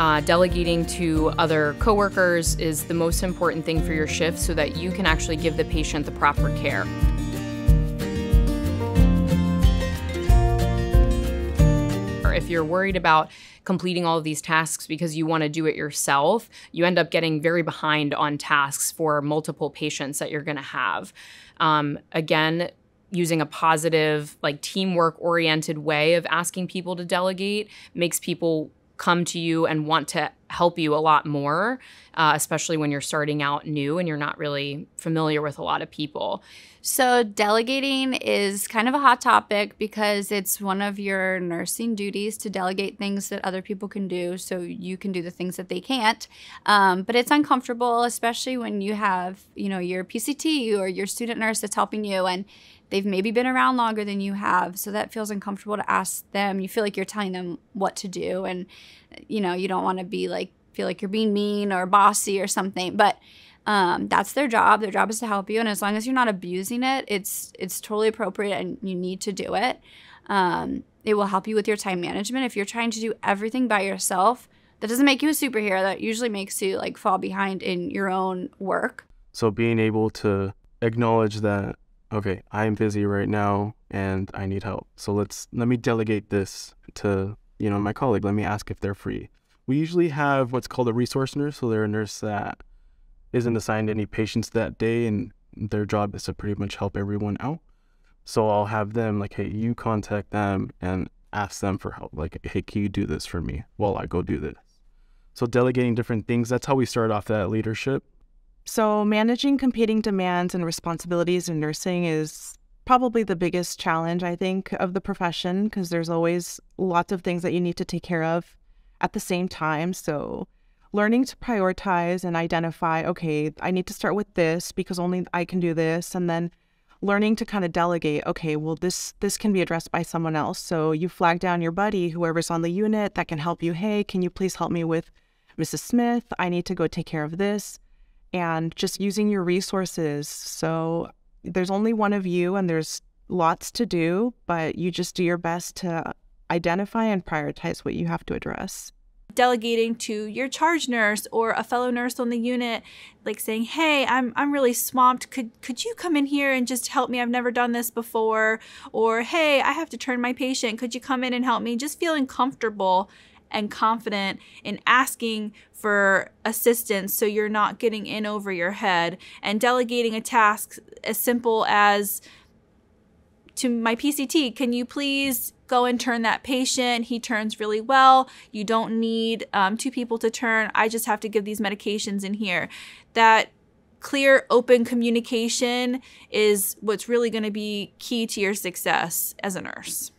Uh, delegating to other coworkers is the most important thing for your shift so that you can actually give the patient the proper care. If you're worried about completing all of these tasks because you want to do it yourself, you end up getting very behind on tasks for multiple patients that you're going to have. Um, again, using a positive, like teamwork oriented way of asking people to delegate makes people come to you and want to help you a lot more, uh, especially when you're starting out new and you're not really familiar with a lot of people. So, delegating is kind of a hot topic because it's one of your nursing duties to delegate things that other people can do so you can do the things that they can't. Um, but it's uncomfortable, especially when you have, you know, your PCT or your student nurse that's helping you and they've maybe been around longer than you have. So, that feels uncomfortable to ask them. You feel like you're telling them what to do. And you know, you don't want to be like feel like you're being mean or bossy or something, but um, that's their job. Their job is to help you, and as long as you're not abusing it, it's it's totally appropriate, and you need to do it. Um, it will help you with your time management. If you're trying to do everything by yourself, that doesn't make you a superhero. That usually makes you like fall behind in your own work. So being able to acknowledge that, okay, I'm busy right now and I need help. So let's let me delegate this to you know, my colleague, let me ask if they're free. We usually have what's called a resource nurse. So they're a nurse that isn't assigned any patients that day and their job is to pretty much help everyone out. So I'll have them like, hey, you contact them and ask them for help. Like, hey, can you do this for me while I go do this? So delegating different things, that's how we start off that leadership. So managing competing demands and responsibilities in nursing is probably the biggest challenge, I think, of the profession because there's always lots of things that you need to take care of at the same time. So, learning to prioritize and identify, okay, I need to start with this because only I can do this. And then learning to kind of delegate, okay, well, this this can be addressed by someone else. So you flag down your buddy, whoever's on the unit that can help you. Hey, can you please help me with Mrs. Smith? I need to go take care of this. And just using your resources. So there's only one of you and there's lots to do, but you just do your best to identify and prioritize what you have to address. Delegating to your charge nurse or a fellow nurse on the unit, like saying, "Hey, I'm I'm really swamped. Could could you come in here and just help me? I've never done this before." Or, "Hey, I have to turn my patient. Could you come in and help me?" Just feeling comfortable and confident in asking for assistance so you're not getting in over your head and delegating a task as simple as to my PCT, can you please go and turn that patient? He turns really well. You don't need um, two people to turn. I just have to give these medications in here. That clear, open communication is what's really going to be key to your success as a nurse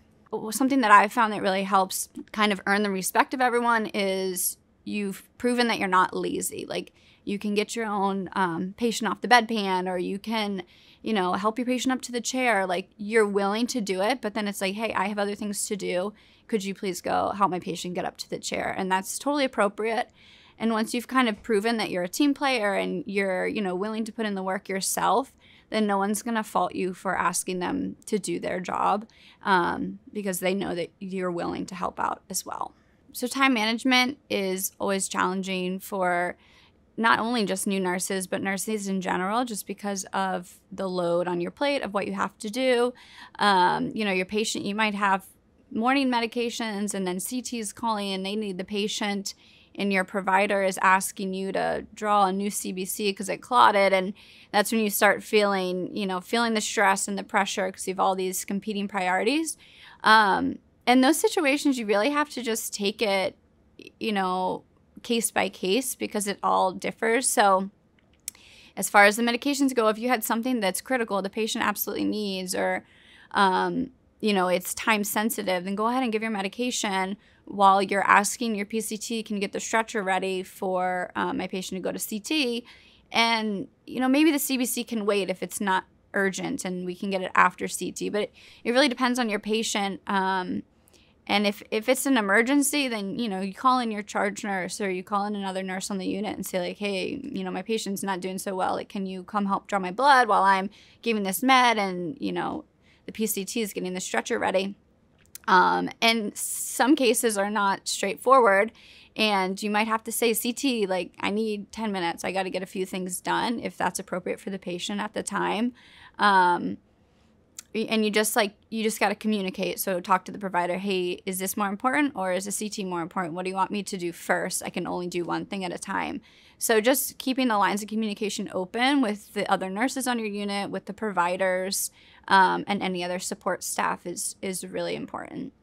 something that I've found that really helps kind of earn the respect of everyone is you've proven that you're not lazy. Like you can get your own um, patient off the bedpan, or you can, you know, help your patient up to the chair. Like you're willing to do it, but then it's like, hey, I have other things to do. Could you please go help my patient get up to the chair? And that's totally appropriate. And once you've kind of proven that you're a team player and you're, you know, willing to put in the work yourself, then no one's going to fault you for asking them to do their job um, because they know that you're willing to help out as well. So, time management is always challenging for not only just new nurses, but nurses in general, just because of the load on your plate of what you have to do. Um, you know, your patient, you might have morning medications and then CT's calling and they need the patient and your provider is asking you to draw a new CBC because it clotted and that's when you start feeling, you know, feeling the stress and the pressure because you have all these competing priorities. Um, in those situations, you really have to just take it, you know, case by case because it all differs. So, as far as the medications go, if you had something that's critical the patient absolutely needs, or um, you know, it's time sensitive, then go ahead and give your medication while you're asking your PCT, can you get the stretcher ready for um, my patient to go to CT? And, you know, maybe the CBC can wait if it's not urgent and we can get it after CT. But it, it really depends on your patient. Um, and if, if it's an emergency, then, you know, you call in your charge nurse or you call in another nurse on the unit and say, like, hey, you know, my patient's not doing so well. Like, can you come help draw my blood while I'm giving this med? And, you know, the PCT is getting the stretcher ready. Um, and some cases are not straightforward. And you might have to say, CT, like, I need 10 minutes. I got to get a few things done if that's appropriate for the patient at the time. Um, and you just like you just got to communicate so talk to the provider hey is this more important or is the ct more important what do you want me to do first i can only do one thing at a time so just keeping the lines of communication open with the other nurses on your unit with the providers um, and any other support staff is is really important